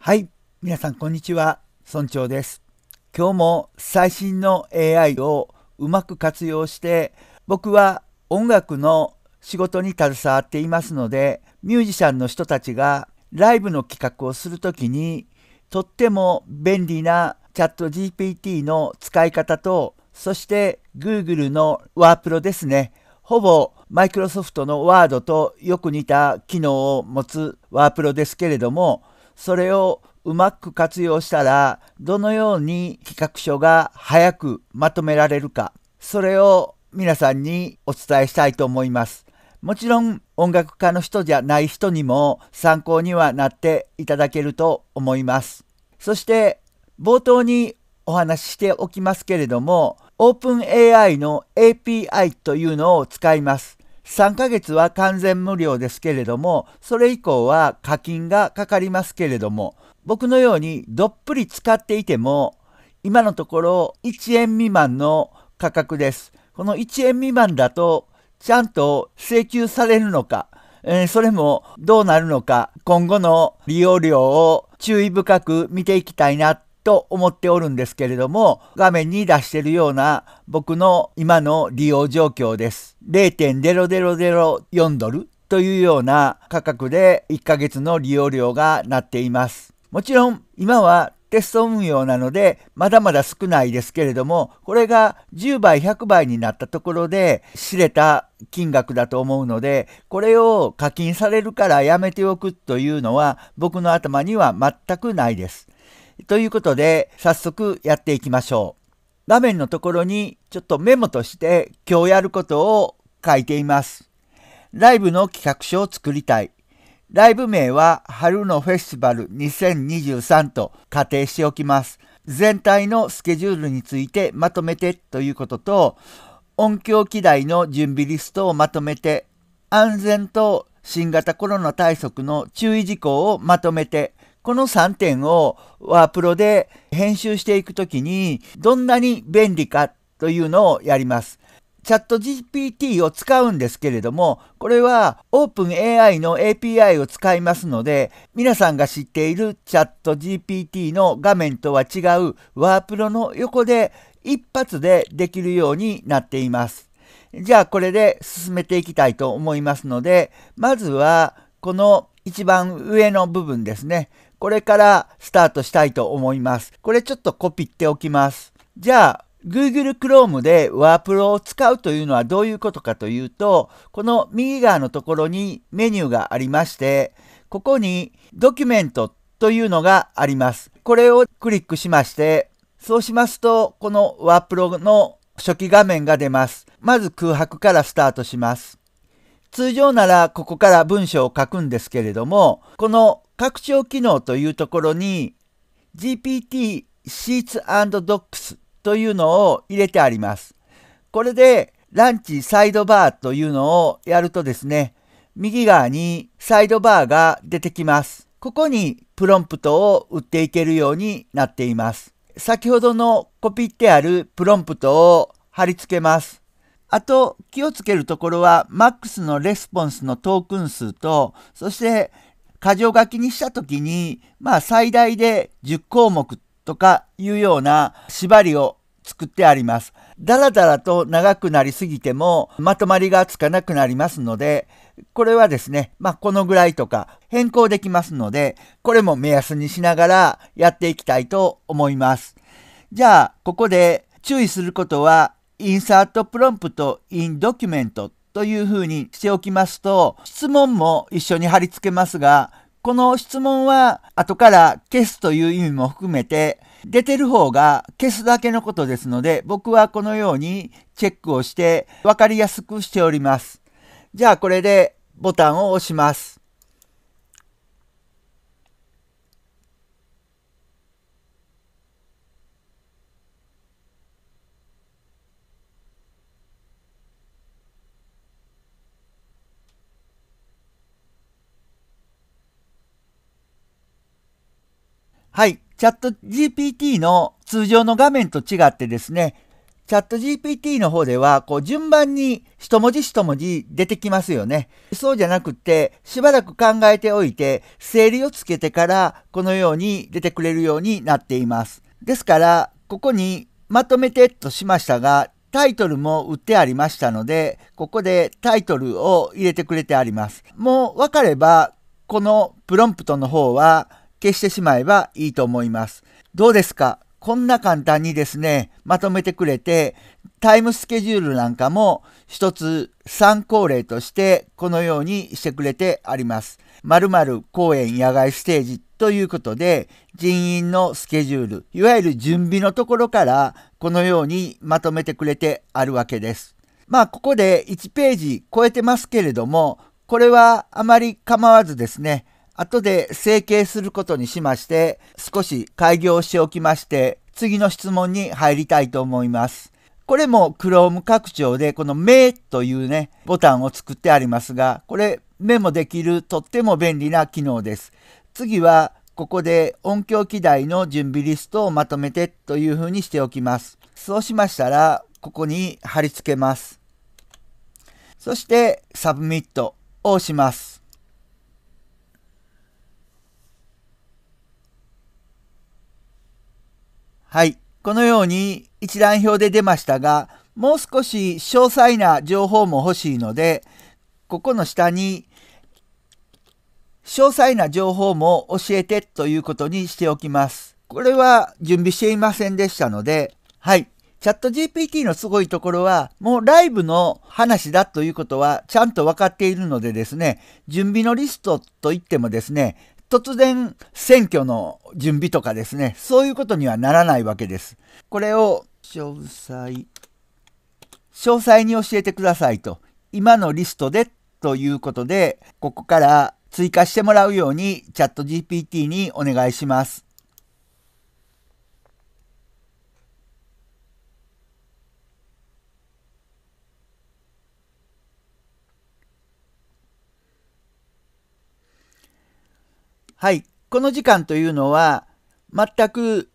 はい。皆さん、こんにちは。村長です。今日も最新の AI をうまく活用して、僕は音楽の仕事に携わっていますので、ミュージシャンの人たちがライブの企画をするときに、とっても便利なチャット GPT の使い方と、そして Google のワープロですね。ほぼマイクロソフトのワードとよく似た機能を持つワープロですけれども、それをうまく活用したら、どのように企画書が早くまとめられるか、それを皆さんにお伝えしたいと思います。もちろん音楽家の人じゃない人にも参考にはなっていただけると思います。そして冒頭にお話ししておきますけれども、OpenAI の API というのを使います。3ヶ月は完全無料ですけれども、それ以降は課金がかかりますけれども、僕のようにどっぷり使っていても、今のところ1円未満の価格です。この1円未満だと、ちゃんと請求されるのか、えー、それもどうなるのか、今後の利用料を注意深く見ていきたいなと思っておるんですけれども、画面に出しているような僕の今の利用状況です。0.0004ドルというような価格で1ヶ月の利用料がなっています。もちろん今はテスト運用なのでまだまだ少ないですけれどもこれが10倍100倍になったところで知れた金額だと思うのでこれを課金されるからやめておくというのは僕の頭には全くないです。ということで、早速やっていきましょう。画面のところにちょっとメモとして今日やることを書いています。ライブの企画書を作りたい。ライブ名は春のフェスティバル2023と仮定しておきます。全体のスケジュールについてまとめてということと、音響機材の準備リストをまとめて、安全と新型コロナ対策の注意事項をまとめて、この3点をワープロで編集していくときにどんなに便利かというのをやります。チャット GPT を使うんですけれども、これは OpenAI の API を使いますので、皆さんが知っているチャット GPT の画面とは違うワープロの横で一発でできるようになっています。じゃあこれで進めていきたいと思いますので、まずはこの一番上の部分ですね。これからスタートしたいと思います。これちょっとコピっておきます。じゃあ、Google Chrome でワープロを使うというのはどういうことかというと、この右側のところにメニューがありまして、ここにドキュメントというのがあります。これをクリックしまして、そうしますと、このワープロの初期画面が出ます。まず空白からスタートします。通常ならここから文章を書くんですけれども、この拡張機能というところに GPT Sheets Docs というのを入れてあります。これでランチサイドバーというのをやるとですね、右側にサイドバーが出てきます。ここにプロンプトを打っていけるようになっています。先ほどのコピってあるプロンプトを貼り付けます。あと気をつけるところは MAX のレスポンスのトークン数とそして箇条書きにした時にまあ最大で10項目とかいうような縛りを作ってあります。だらだらと長くなりすぎてもまとまりがつかなくなりますので、これはですね、まあ、このぐらいとか変更できますので、これも目安にしながらやっていきたいと思います。じゃあ、ここで注意することはインサートプロンプトインドキュメントというふうにしておきますと、質問も一緒に貼り付けますが、この質問は後から消すという意味も含めて、出てる方が消すだけのことですので、僕はこのようにチェックをして分かりやすくしております。じゃあこれでボタンを押します。はい、チャット GPT の通常の画面と違ってですね、チャット GPT の方では、こう順番に一文字一文字出てきますよね。そうじゃなくて、しばらく考えておいて、整理をつけてから、このように出てくれるようになっています。ですから、ここにまとめてとしましたが、タイトルも売ってありましたので、ここでタイトルを入れてくれてあります。もう分かれば、このプロンプトの方は、消してしまえばいいと思います。どうですかこんな簡単にですね、まとめてくれて、タイムスケジュールなんかも一つ参考例としてこのようにしてくれてあります。〇〇公園野外ステージということで、人員のスケジュール、いわゆる準備のところからこのようにまとめてくれてあるわけです。まあ、ここで1ページ超えてますけれども、これはあまり構わずですね、後で整形することにしまして、少し開業しておきまして、次の質問に入りたいと思います。これも Chrome 拡張でこの目というね、ボタンを作ってありますが、これ目もできるとっても便利な機能です。次はここで音響機材の準備リストをまとめてというふうにしておきます。そうしましたら、ここに貼り付けます。そして、サブミットをします。はい。このように一覧表で出ましたが、もう少し詳細な情報も欲しいので、ここの下に詳細な情報も教えてということにしておきます。これは準備していませんでしたので、はい。チャット GPT のすごいところは、もうライブの話だということはちゃんと分かっているのでですね、準備のリストといってもですね、突然選挙の準備とかですね、そういうことにはならないわけです。これを詳細、詳細に教えてくださいと、今のリストでということで、ここから追加してもらうようにチャット GPT にお願いします。はい。この時間というのは、全く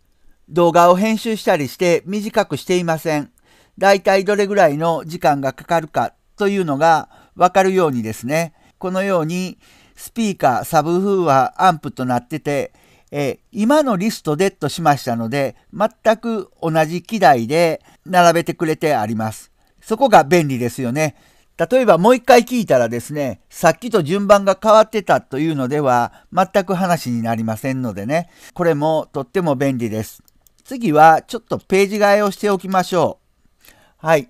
動画を編集したりして短くしていません。だいたいどれぐらいの時間がかかるかというのがわかるようにですね、このようにスピーカー、サブフーア、アンプとなってて、え今のリストでとしましたので、全く同じ機材で並べてくれてあります。そこが便利ですよね。例えばもう一回聞いたらですね、さっきと順番が変わってたというのでは全く話になりませんのでね、これもとっても便利です。次はちょっとページ替えをしておきましょう。はい。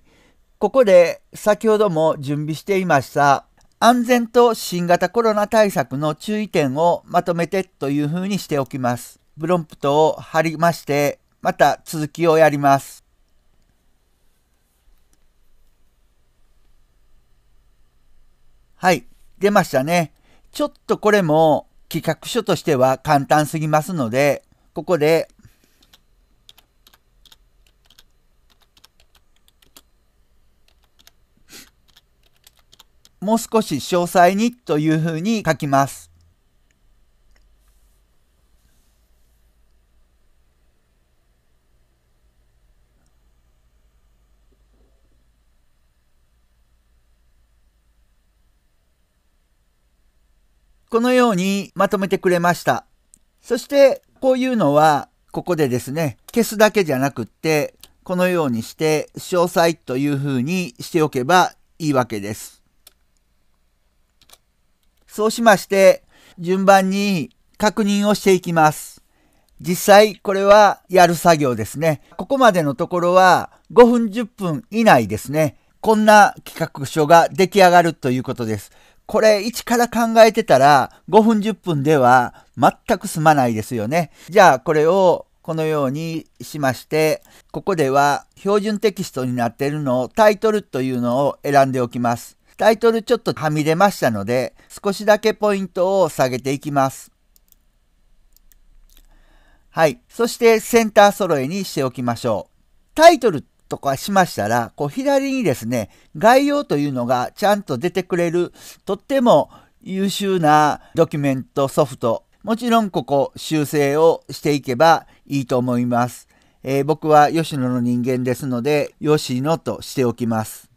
ここで先ほども準備していました安全と新型コロナ対策の注意点をまとめてというふうにしておきます。プロンプトを貼りまして、また続きをやります。はい、出ましたね。ちょっとこれも企画書としては簡単すぎますので、ここで、もう少し詳細にというふうに書きます。このようにまとめてくれました。そしてこういうのはここでですね、消すだけじゃなくって、このようにして詳細というふうにしておけばいいわけです。そうしまして、順番に確認をしていきます。実際これはやる作業ですね。ここまでのところは5分10分以内ですね。こんな企画書が出来上がるということです。これ一から考えてたら5分10分では全く済まないですよね。じゃあこれをこのようにしまして、ここでは標準テキストになっているのをタイトルというのを選んでおきます。タイトルちょっとはみ出ましたので、少しだけポイントを下げていきます。はい。そしてセンター揃えにしておきましょう。タイトルとかしましたら、こう左にですね、概要というのがちゃんと出てくれる、とっても優秀なドキュメントソフト、もちろんここ修正をしていけばいいと思います。えー、僕は吉野の人間ですので、吉野としておきます。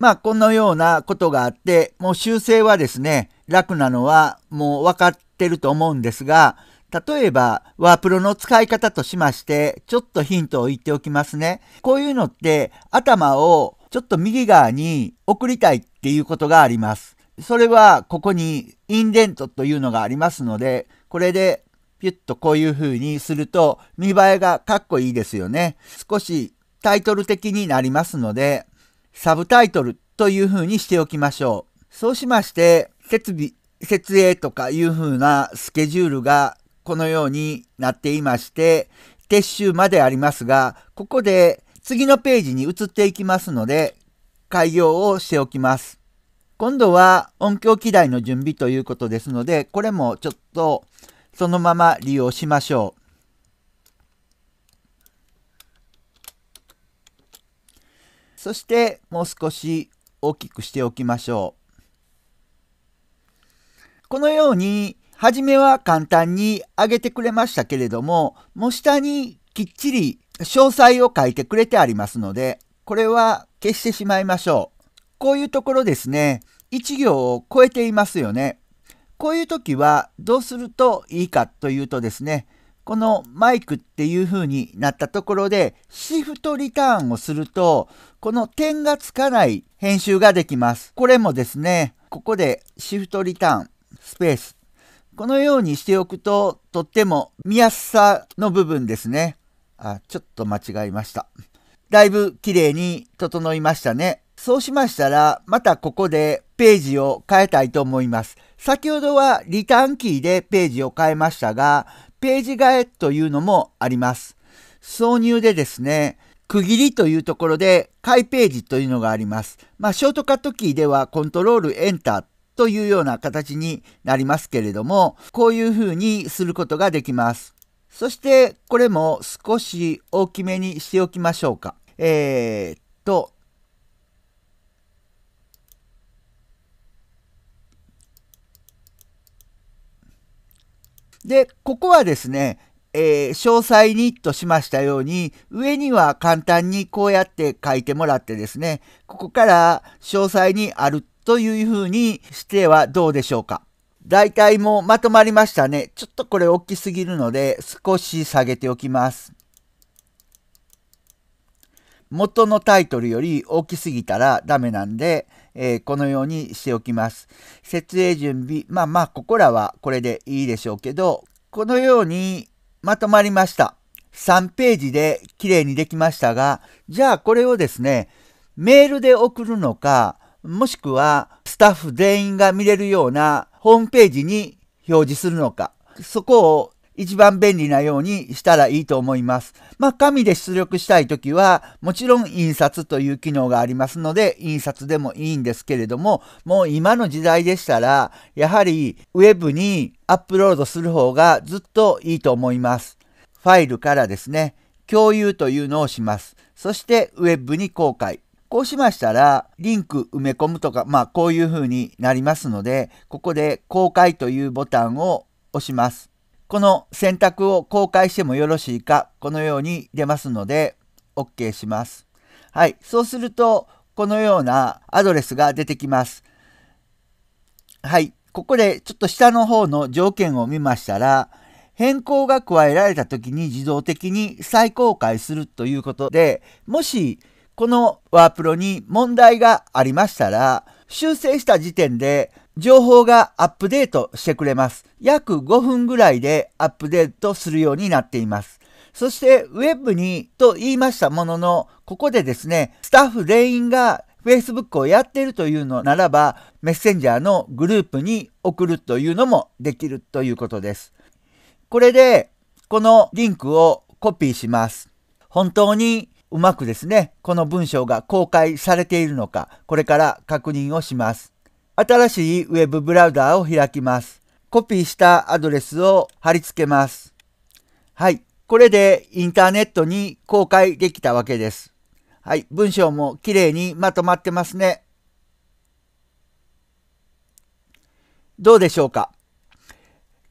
まあ、このようなことがあって、もう修正はですね、楽なのはもう分かってると思うんですが、例えば、ワープロの使い方としまして、ちょっとヒントを言っておきますね。こういうのって、頭をちょっと右側に送りたいっていうことがあります。それは、ここにインデントというのがありますので、これでピュッとこういう風にすると、見栄えがかっこいいですよね。少しタイトル的になりますので、サブタイトルという風にしておきましょう。そうしまして、設備、設営とかいう風なスケジュールがこのようになっていまして、撤収までありますが、ここで次のページに移っていきますので、開業をしておきます。今度は音響機材の準備ということですので、これもちょっとそのまま利用しましょう。そしてもう少し大きくしておきましょう。このように初めは簡単に上げてくれましたけれども、もう下にきっちり詳細を書いてくれてありますので、これは消してしまいましょう。こういうところですね、1行を超えていますよね。こういう時はどうするといいかというとですね、このマイクっていう風になったところでシフトリターンをするとこの点がつかない編集ができます。これもですね、ここでシフトリターンスペースこのようにしておくととっても見やすさの部分ですね。あ、ちょっと間違えました。だいぶ綺麗に整いましたね。そうしましたら、またここでページを変えたいと思います。先ほどはリターンキーでページを変えましたが、ページ替えというのもあります。挿入でですね、区切りというところで、回ページというのがあります。まあ、ショートカットキーではコントロールエンターというような形になりますけれども、こういうふうにすることができます。そしてこれも少し大きめにしておきましょうか。えー、っと、で、ここはですね、えー、詳細にとしましたように、上には簡単にこうやって書いてもらってですね、ここから詳細にあるというふうにしてはどうでしょうか。大体もうまとまりましたね。ちょっとこれ大きすぎるので少し下げておきます。元のタイトルより大きすぎたらダメなんで、えー、このようにしておきます。設営準備、まあまあここらはこれでいいでしょうけど、このようにまとまりました。3ページで綺麗にできましたが、じゃあこれをですね、メールで送るのか、もしくはスタッフ全員が見れるようなホームページに表示するのか、そこを一番便利なようにしたらいいと思います。まあ、紙で出力したいときは、もちろん印刷という機能がありますので、印刷でもいいんですけれども、もう今の時代でしたら、やはり web にアップロードする方がずっといいと思います。ファイルからですね、共有というのをします。そして web に公開。こうしましたら、リンク埋め込むとか、まあこういう風になりますので、ここで公開というボタンを押します。この選択を公開してもよろしいか、このように出ますので、OK します。はい、そうすると、このようなアドレスが出てきます。はい、ここでちょっと下の方の条件を見ましたら、変更が加えられた時に自動的に再公開するということで、もしこのワープロに問題がありましたら、修正した時点で情報がアップデートしてくれます。約5分ぐらいでアップデートするようになっています。そして Web にと言いましたものの、ここでですね、スタッフ全員が Facebook をやっているというのならば、メッセンジャーのグループに送るというのもできるということです。これで、このリンクをコピーします。本当にうまくですね、この文章が公開されているのか、これから確認をします。新しいウェブブラウザーを開きます。コピーしたアドレスを貼り付けます。はい。これでインターネットに公開できたわけです。はい。文章もきれいにまとまってますね。どうでしょうか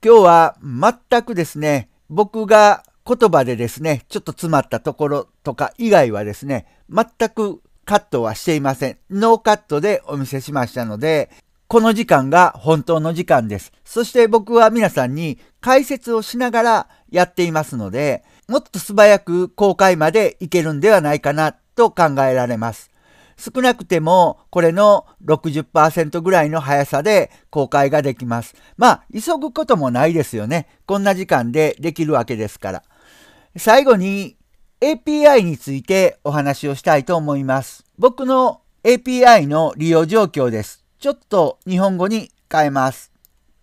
今日は全くですね、僕が言葉でですね、ちょっと詰まったところとか以外はですね、全くカットはしていません。ノーカットでお見せしましたので、この時間が本当の時間です。そして僕は皆さんに解説をしながらやっていますので、もっと素早く公開までいけるんではないかなと考えられます。少なくてもこれの60%ぐらいの速さで公開ができます。まあ、急ぐこともないですよね。こんな時間でできるわけですから。最後に API についてお話をしたいと思います。僕の API の利用状況です。ちょっと日本語に変えます。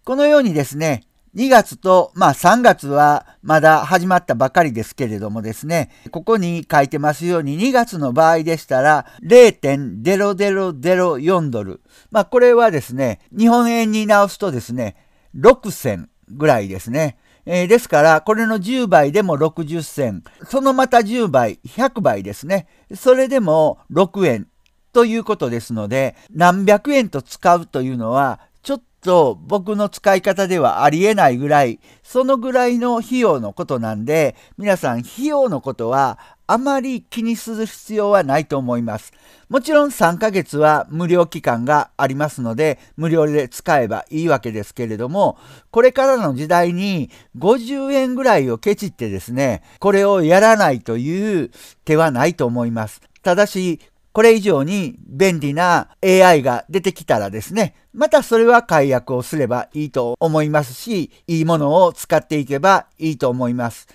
このようにですね、2月と、まあ、3月はまだ始まったばかりですけれどもですね、ここに書いてますように2月の場合でしたら0.0004ドル。まあこれはですね、日本円に直すとですね、6 0ぐらいですね。えー、ですから、これの10倍でも60銭、そのまた10倍、100倍ですね。それでも6円ということですので、何百円と使うというのは、ちょっと僕の使い方ではありえないぐらい、そのぐらいの費用のことなんで、皆さん費用のことはあまり気にする必要はないと思います。もちろん3ヶ月は無料期間がありますので、無料で使えばいいわけですけれども、これからの時代に50円ぐらいをケチってですね、これをやらないという手はないと思います。ただし、これ以上に便利な AI が出てきたらですね、またそれは解約をすればいいと思いますし、いいものを使っていけばいいと思います。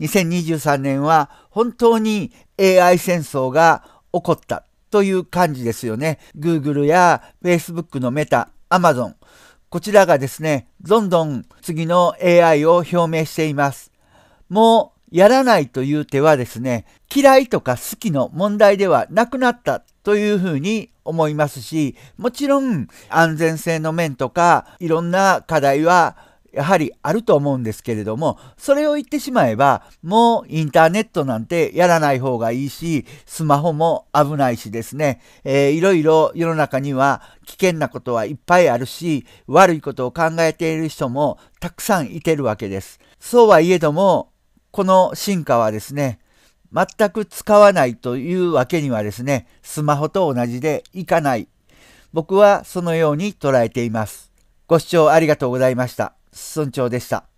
2023年は本当に AI 戦争が起こったという感じですよね。Google や Facebook のメタ、Amazon。こちらがですね、どんどん次の AI を表明しています。もうやらないという手はですね、嫌いとか好きの問題ではなくなったというふうに思いますし、もちろん安全性の面とかいろんな課題はやはりあると思うんですけれども、それを言ってしまえば、もうインターネットなんてやらない方がいいし、スマホも危ないしですね、えー、いろいろ世の中には危険なことはいっぱいあるし、悪いことを考えている人もたくさんいてるわけです。そうはいえども、この進化はですね、全く使わないというわけにはですね、スマホと同じでいかない。僕はそのように捉えています。ご視聴ありがとうございました。村長でした。